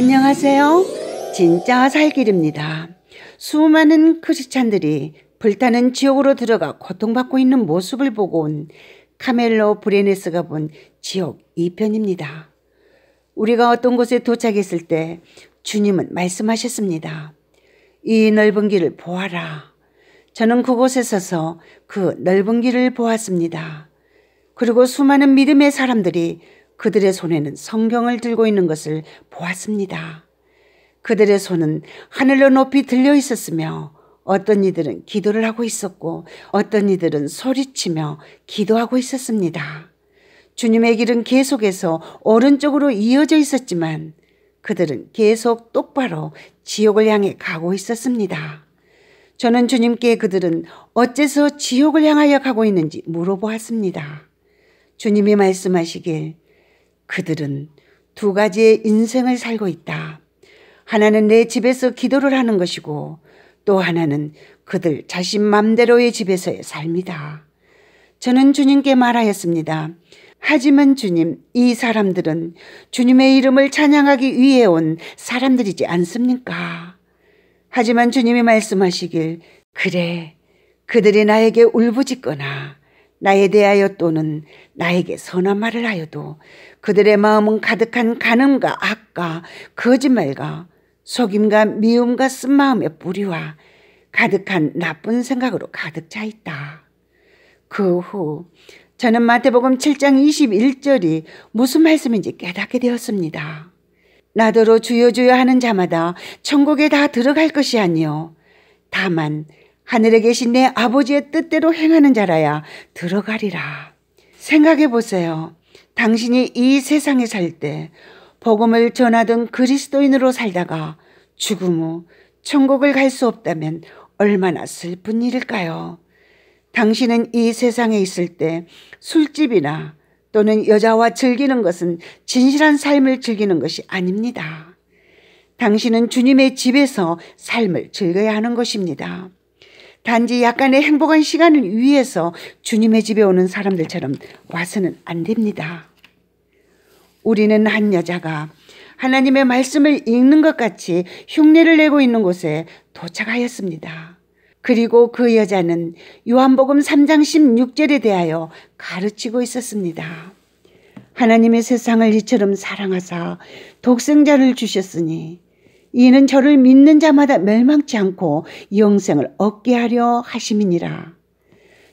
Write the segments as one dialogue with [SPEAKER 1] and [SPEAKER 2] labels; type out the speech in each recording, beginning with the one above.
[SPEAKER 1] 안녕하세요. 진짜 살길입니다. 수많은 크리스찬들이 불타는 지옥으로 들어가 고통받고 있는 모습을 보고 온 카멜로 브레네스가 본 지옥 2편입니다. 우리가 어떤 곳에 도착했을 때 주님은 말씀하셨습니다. 이 넓은 길을 보아라. 저는 그곳에 서서 그 넓은 길을 보았습니다. 그리고 수많은 믿음의 사람들이 그들의 손에는 성경을 들고 있는 것을 보았습니다. 그들의 손은 하늘로 높이 들려 있었으며 어떤 이들은 기도를 하고 있었고 어떤 이들은 소리치며 기도하고 있었습니다. 주님의 길은 계속해서 오른쪽으로 이어져 있었지만 그들은 계속 똑바로 지옥을 향해 가고 있었습니다. 저는 주님께 그들은 어째서 지옥을 향하여 가고 있는지 물어보았습니다. 주님이 말씀하시길 그들은 두 가지의 인생을 살고 있다. 하나는 내 집에서 기도를 하는 것이고 또 하나는 그들 자신 맘대로의 집에서의 삶이다. 저는 주님께 말하였습니다. 하지만 주님, 이 사람들은 주님의 이름을 찬양하기 위해 온 사람들이지 않습니까? 하지만 주님이 말씀하시길, 그래, 그들이 나에게 울부짖거나 나에 대하여 또는 나에게 선한 말을 하여도 그들의 마음은 가득한 가늠과 악과 거짓말과 속임과 미움과 쓴마음의 뿌리와 가득한 나쁜 생각으로 가득 차 있다. 그 후 저는 마태복음 7장 21절이 무슨 말씀인지 깨닫게 되었습니다. 나더러 주여 주여 하는 자마다 천국에 다 들어갈 것이 아니요 다만 하늘에 계신 내 아버지의 뜻대로 행하는 자라야 들어가리라. 생각해 보세요. 당신이 이 세상에 살 때 복음을 전하던 그리스도인으로 살다가 죽음 후 천국을 갈 수 없다면 얼마나 슬픈 일일까요? 당신은 이 세상에 있을 때 술집이나 또는 여자와 즐기는 것은 진실한 삶을 즐기는 것이 아닙니다. 당신은 주님의 집에서 삶을 즐겨야 하는 것입니다. 단지 약간의 행복한 시간을 위해서 주님의 집에 오는 사람들처럼 와서는 안 됩니다. 우리는 한 여자가 하나님의 말씀을 읽는 것 같이 흉내를 내고 있는 곳에 도착하였습니다. 그리고 그 여자는 요한복음 3장 16절에 대하여 가르치고 있었습니다. 하나님의 세상을 이처럼 사랑하사 독생자를 주셨으니 이는 저를 믿는 자마다 멸망치 않고 영생을 얻게 하려 하심이니라.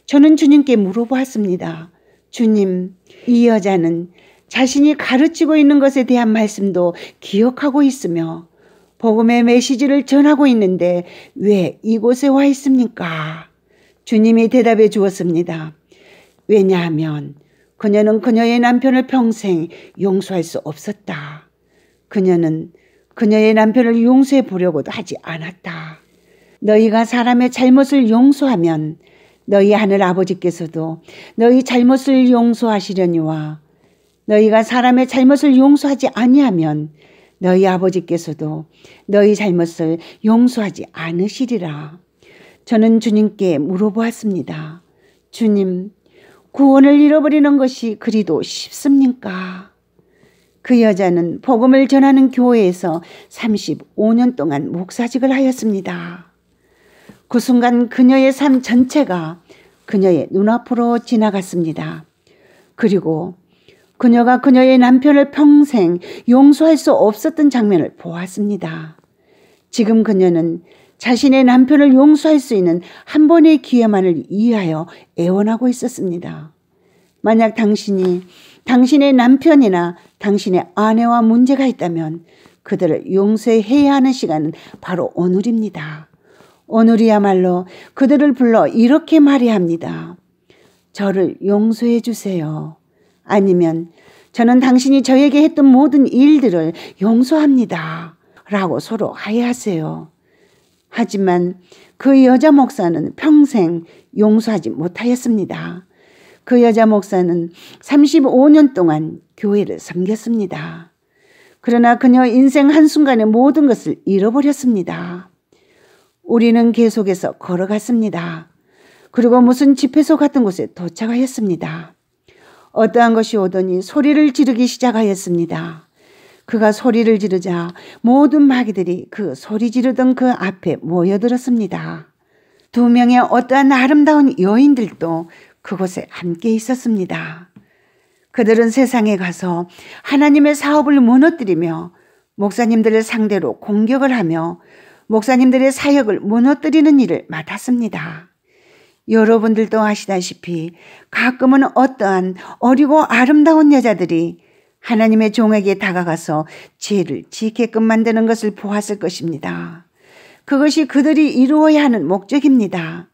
[SPEAKER 1] 저는 주님께 물어보았습니다. 주님, 이 여자는 자신이 가르치고 있는 것에 대한 말씀도 기억하고 있으며 복음의 메시지를 전하고 있는데 왜 이곳에 와 있습니까? 주님이 대답해 주었습니다. 왜냐하면 그녀는 그녀의 남편을 평생 용서할 수 없었다. 그녀는 그녀의 남편을 용서해 보려고도 하지 않았다. 너희가 사람의 잘못을 용서하면 너희 하늘 아버지께서도 너희 잘못을 용서하시려니와 너희가 사람의 잘못을 용서하지 아니하면 너희 아버지께서도 너희 잘못을 용서하지 않으시리라. 저는 주님께 물어보았습니다. 주님, 구원을 잃어버리는 것이 그리도 쉽습니까? 그 여자는 복음을 전하는 교회에서 35년 동안 목사직을 하였습니다. 그 순간 그녀의 삶 전체가 그녀의 눈앞으로 지나갔습니다. 그리고 그녀가 그녀의 남편을 평생 용서할 수 없었던 장면을 보았습니다. 지금 그녀는 자신의 남편을 용서할 수 있는 한 번의 기회만을 이해하여 애원하고 있었습니다. 만약 당신이 당신의 남편이나 당신의 아내와 문제가 있다면 그들을 용서해야 하는 시간은 바로 오늘입니다. 오늘이야말로 그들을 불러 이렇게 말해야 합니다. 저를 용서해 주세요. 아니면 저는 당신이 저에게 했던 모든 일들을 용서합니다. 라고 서로 하해하세요. 하지만 그 여자 목사는 평생 용서하지 못하였습니다. 그 여자 목사는 35년 동안 교회를 섬겼습니다. 그러나 그녀 인생 한순간에 모든 것을 잃어버렸습니다. 우리는 계속해서 걸어갔습니다. 그리고 무슨 집회소 같은 곳에 도착하였습니다. 어떠한 것이 오더니 소리를 지르기 시작하였습니다. 그가 소리를 지르자 모든 마귀들이 그 소리 지르던 그 앞에 모여들었습니다. 두 명의 어떠한 아름다운 여인들도 그곳에 함께 있었습니다. 그들은 세상에 가서 하나님의 사업을 무너뜨리며 목사님들을 상대로 공격을 하며 목사님들의 사역을 무너뜨리는 일을 맡았습니다. 여러분들도 아시다시피 가끔은 어떠한 어리고 아름다운 여자들이 하나님의 종에게 다가가서 죄를 지게끔 만드는 것을 보았을 것입니다. 그것이 그들이 이루어야 하는 목적입니다.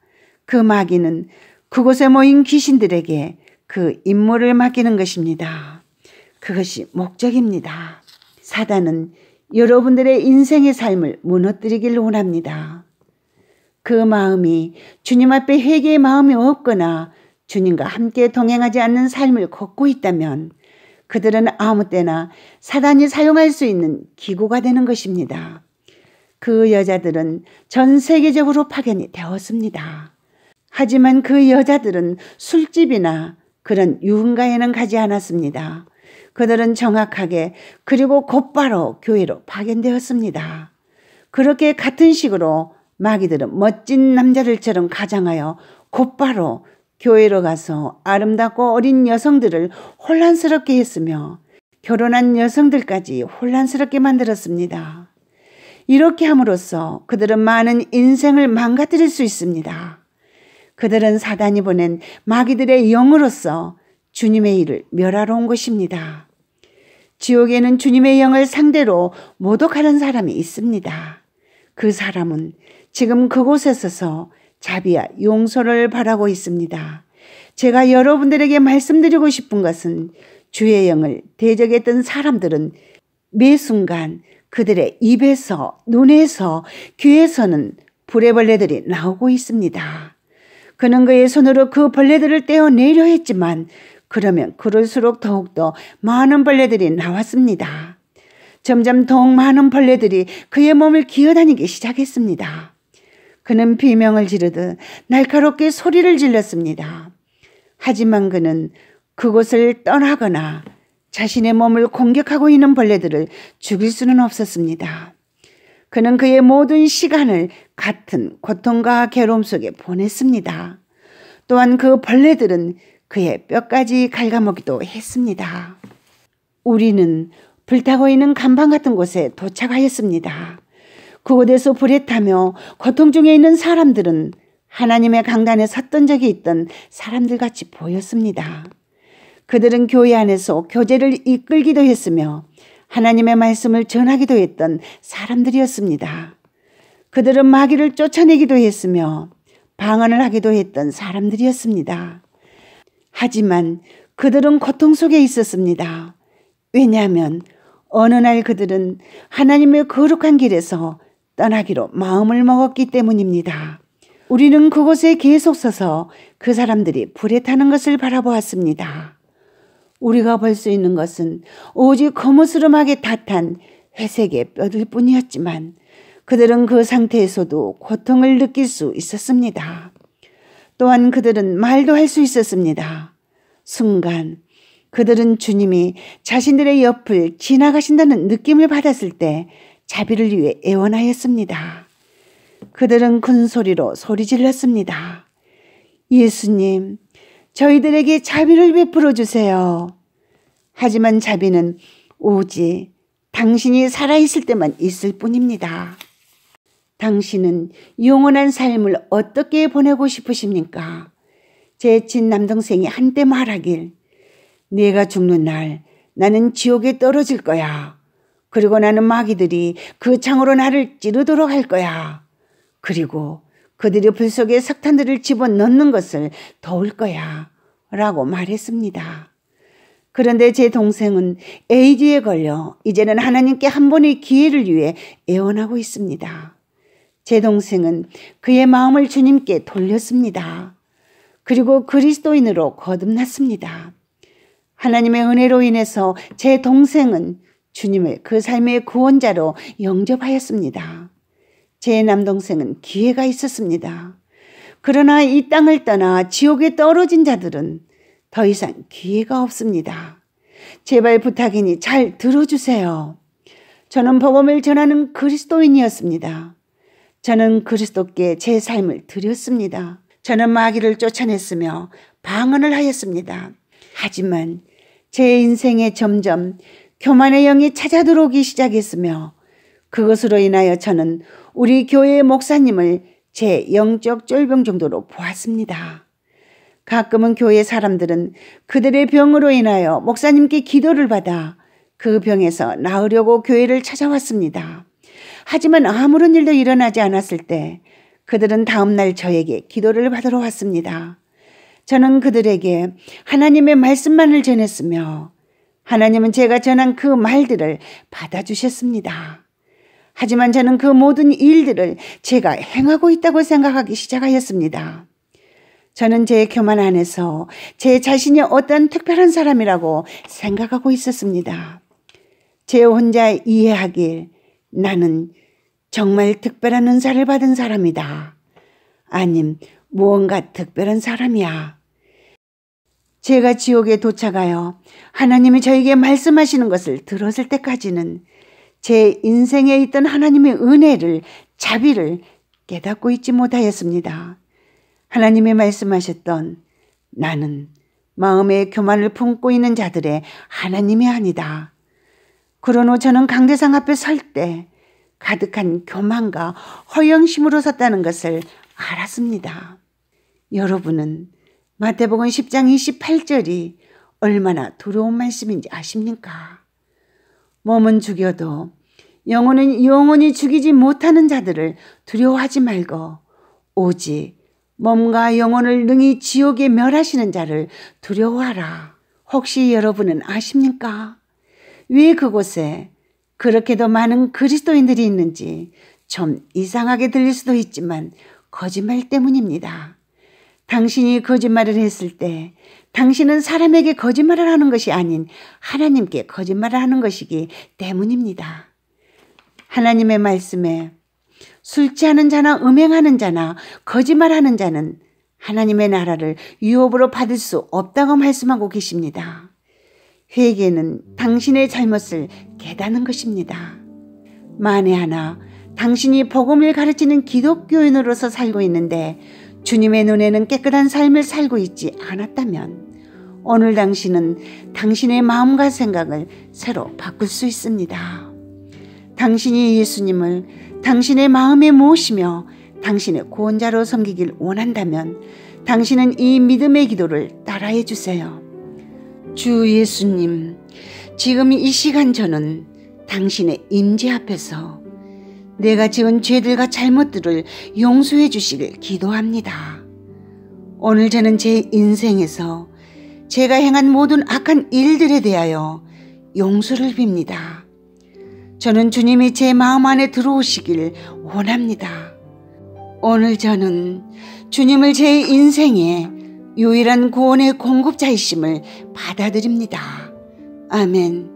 [SPEAKER 1] 그 마귀는 그곳에 모인 귀신들에게 그 임무를 맡기는 것입니다. 그것이 목적입니다. 사단은 여러분들의 인생의 삶을 무너뜨리길 원합니다. 그 마음이 주님 앞에 회개의 마음이 없거나 주님과 함께 동행하지 않는 삶을 걷고 있다면 그들은 아무 때나 사단이 사용할 수 있는 기구가 되는 것입니다. 그 여자들은 전 세계적으로 파견이 되었습니다. 하지만 그 여자들은 술집이나 그런 유흥가에는 가지 않았습니다. 그들은 정확하게 그리고 곧바로 교회로 파견되었습니다. 그렇게 같은 식으로 마귀들은 멋진 남자들처럼 가장하여 곧바로 교회로 가서 아름답고 어린 여성들을 혼란스럽게 했으며 결혼한 여성들까지 혼란스럽게 만들었습니다. 이렇게 함으로써 그들은 많은 인생을 망가뜨릴 수 있습니다. 그들은 사단이 보낸 마귀들의 영으로서 주님의 일을 멸하러 온 것입니다. 지옥에는 주님의 영을 상대로 모독하는 사람이 있습니다. 그 사람은 지금 그곳에 서서 자비와 용서를 바라고 있습니다. 제가 여러분들에게 말씀드리고 싶은 것은 주의 영을 대적했던 사람들은 매 순간 그들의 입에서, 눈에서, 귀에서는 불의벌레들이 나오고 있습니다. 그는 그의 손으로 그 벌레들을 떼어내려 했지만 그러면 그럴수록 더욱더 많은 벌레들이 나왔습니다. 점점 더욱 많은 벌레들이 그의 몸을 기어다니기 시작했습니다. 그는 비명을 지르듯 날카롭게 소리를 질렀습니다. 하지만 그는 그곳을 떠나거나 자신의 몸을 공격하고 있는 벌레들을 죽일 수는 없었습니다. 그는 그의 모든 시간을 같은 고통과 괴로움 속에 보냈습니다. 또한 그 벌레들은 그의 뼈까지 갉아먹기도 했습니다. 우리는 불타고 있는 감방 같은 곳에 도착하였습니다. 그곳에서 불에 타며 고통 중에 있는 사람들은 하나님의 강단에 섰던 적이 있던 사람들 같이 보였습니다. 그들은 교회 안에서 교제를 이끌기도 했으며 하나님의 말씀을 전하기도 했던 사람들이었습니다. 그들은 마귀를 쫓아내기도 했으며 방언을 하기도 했던 사람들이었습니다. 하지만 그들은 고통 속에 있었습니다. 왜냐하면 어느 날 그들은 하나님의 거룩한 길에서 떠나기로 마음을 먹었기 때문입니다. 우리는 그곳에 계속 서서 그 사람들이 불에 타는 것을 바라보았습니다. 우리가 볼 수 있는 것은 오직 거무스름하게 탓한 회색의 뼈들 뿐이었지만 그들은 그 상태에서도 고통을 느낄 수 있었습니다. 또한 그들은 말도 할 수 있었습니다. 순간 그들은 주님이 자신들의 옆을 지나가신다는 느낌을 받았을 때 자비를 위해 애원하였습니다. 그들은 큰 소리로 소리 질렀습니다. 예수님, 저희들에게 자비를 베풀어 주세요. 하지만 자비는 오직 당신이 살아있을 때만 있을 뿐입니다. 당신은 영원한 삶을 어떻게 보내고 싶으십니까? 제 친남동생이 한때 말하길 내가 죽는 날 나는 지옥에 떨어질 거야. 그리고 나는 마귀들이 그 창으로 나를 찌르도록 할 거야. 그리고 그들이 불 속에 석탄들을 집어넣는 것을 도울 거야 라고 말했습니다. 그런데 제 동생은 에이즈에 걸려 이제는 하나님께 한 번의 기회를 위해 애원하고 있습니다. 제 동생은 그의 마음을 주님께 돌렸습니다. 그리고 그리스도인으로 거듭났습니다. 하나님의 은혜로 인해서 제 동생은 주님을 그 삶의 구원자로 영접하였습니다. 제 남동생은 기회가 있었습니다. 그러나 이 땅을 떠나 지옥에 떨어진 자들은 더 이상 기회가 없습니다. 제발 부탁이니 잘 들어주세요. 저는 복음을 전하는 그리스도인이었습니다. 저는 그리스도께 제 삶을 드렸습니다. 저는 마귀를 쫓아냈으며 방언을 하였습니다. 하지만 제 인생에 점점 교만의 영이 찾아들어오기 시작했으며 그것으로 인하여 저는 우리 교회의 목사님을 제 영적 쫄병 정도로 보았습니다. 가끔은 교회 사람들은 그들의 병으로 인하여 목사님께 기도를 받아 그 병에서 나으려고 교회를 찾아왔습니다. 하지만 아무런 일도 일어나지 않았을 때 그들은 다음날 저에게 기도를 받으러 왔습니다. 저는 그들에게 하나님의 말씀만을 전했으며 하나님은 제가 전한 그 말들을 받아주셨습니다. 하지만 저는 그 모든 일들을 제가 행하고 있다고 생각하기 시작하였습니다. 저는 제 교만 안에서 제 자신이 어떤 특별한 사람이라고 생각하고 있었습니다. 제 혼자 이해하길 나는 정말 특별한 은사를 받은 사람이다. 아님 무언가 특별한 사람이야. 제가 지옥에 도착하여 하나님이 저에게 말씀하시는 것을 들었을 때까지는 제 인생에 있던 하나님의 은혜를 자비를 깨닫고 있지 못하였습니다. 하나님의 말씀하셨던 나는 마음의 교만을 품고 있는 자들의 하나님이 아니다. 그러후 저는 강대상 앞에 설 때 가득한 교만과 허영심으로 섰다는 것을 알았습니다. 여러분은 마태복음 10장 28절이 얼마나 두려운 말씀인지 아십니까? 몸은 죽여도 영혼은 영원히 죽이지 못하는 자들을 두려워하지 말고 오직 몸과 영혼을 능히 지옥에 멸하시는 자를 두려워하라. 혹시 여러분은 아십니까? 왜 그곳에 그렇게도 많은 그리스도인들이 있는지 좀 이상하게 들릴 수도 있지만 거짓말 때문입니다. 당신이 거짓말을 했을 때 당신은 사람에게 거짓말을 하는 것이 아닌 하나님께 거짓말을 하는 것이기 때문입니다. 하나님의 말씀에 술 취하는 자나 음행하는 자나 거짓말하는 자는 하나님의 나라를 유업으로 받을 수 없다고 말씀하고 계십니다. 회개는 당신의 잘못을 깨닫는 것입니다. 만에 하나 당신이 복음을 가르치는 기독교인으로서 살고 있는데 주님의 눈에는 깨끗한 삶을 살고 있지 않았다면 오늘 당신은 당신의 마음과 생각을 새로 바꿀 수 있습니다. 당신이 예수님을 당신의 마음에 모시며 당신의 구원자로 섬기길 원한다면 당신은 이 믿음의 기도를 따라해 주세요. 주 예수님, 지금 이 시간 저는 당신의 임재 앞에서 내가 지은 죄들과 잘못들을 용서해 주시길 기도합니다. 오늘 저는 제 인생에서 제가 행한 모든 악한 일들에 대하여 용서를 빕니다. 저는 주님이 제 마음 안에 들어오시길 원합니다. 오늘 저는 주님을 제 인생의 유일한 구원의 공급자이심을 받아들입니다. 아멘.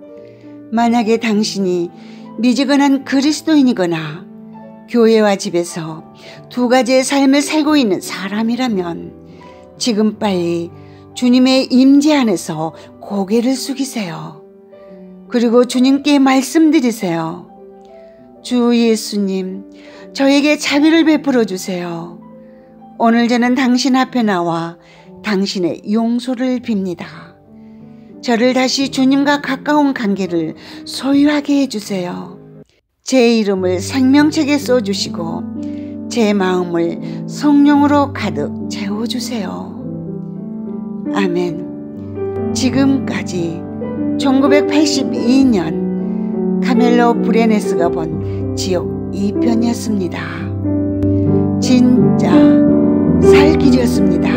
[SPEAKER 1] 만약에 당신이 미지근한 그리스도인이거나 교회와 집에서 두 가지의 삶을 살고 있는 사람이라면 지금 빨리 주님의 임재 안에서 고개를 숙이세요. 그리고 주님께 말씀드리세요. 주 예수님, 저에게 자비를 베풀어 주세요. 오늘 저는 당신 앞에 나와 당신의 용서를 빕니다. 저를 다시 주님과 가까운 관계를 소유하게 해주세요. 제 이름을 생명책에 써주시고 제 마음을 성령으로 가득 채워주세요. 아멘. 지금까지 1982년 카멜로 브레네스가 본 지옥 2편이었습니다. 진짜 살 길이었습니다.